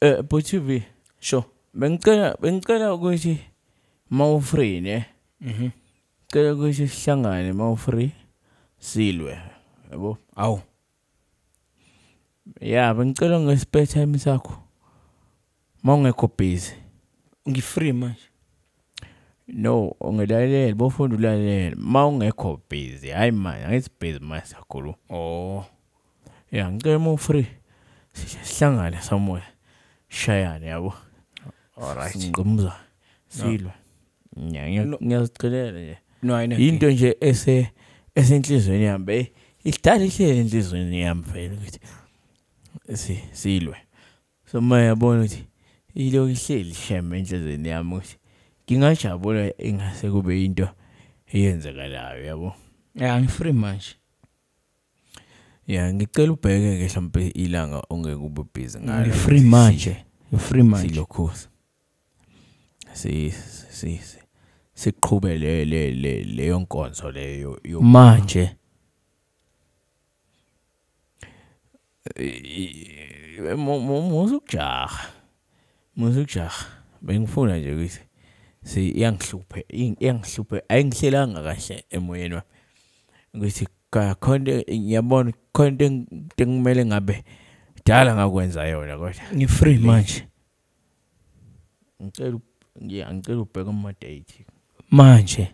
eh Botsuvi sho bengicela bengicela ukuthi mawufree ne eh. mhm ngicela ukuthi sihlangane mawufree silwe yabo eh. awu ya bengicela ngespare time sakho mawungekho busy ngifree manje no ungilalele bofunda ulalele mawungekho busy hayi manje angithi busy manje kakhulu oh ya ngicela mawufree sihlangane somewhere shayane yabo alright ngomza silwe ngiyazicelela nje into nje ese esenhlizweni yami eh, idala ihlele enhlizweni yami vele ukuthi si silwe so mayabona ukuthi ilo ihleli sheme enhlizweni yami ukuthi ngingajabula ingase kube into eyenzekalayo yabo ya ngifree manje yeah ngicela ubheke ke mhlawumbe ilanga ongeke ube busy ngalo free manje you free manje silokhuza si si siqhubele le le leyo nkonzo leyo manje musukujaha musukujaha bengifuna nje ukuthi si iyangihluphe iyangihluphe ayingihlelanga kahle emoyeni wami ukuthi khona ngiyabona khona into engikumele ngabe dala ngakwenza yona kodwa ngi-free manje ngicela ngicela ubheke ama-date manje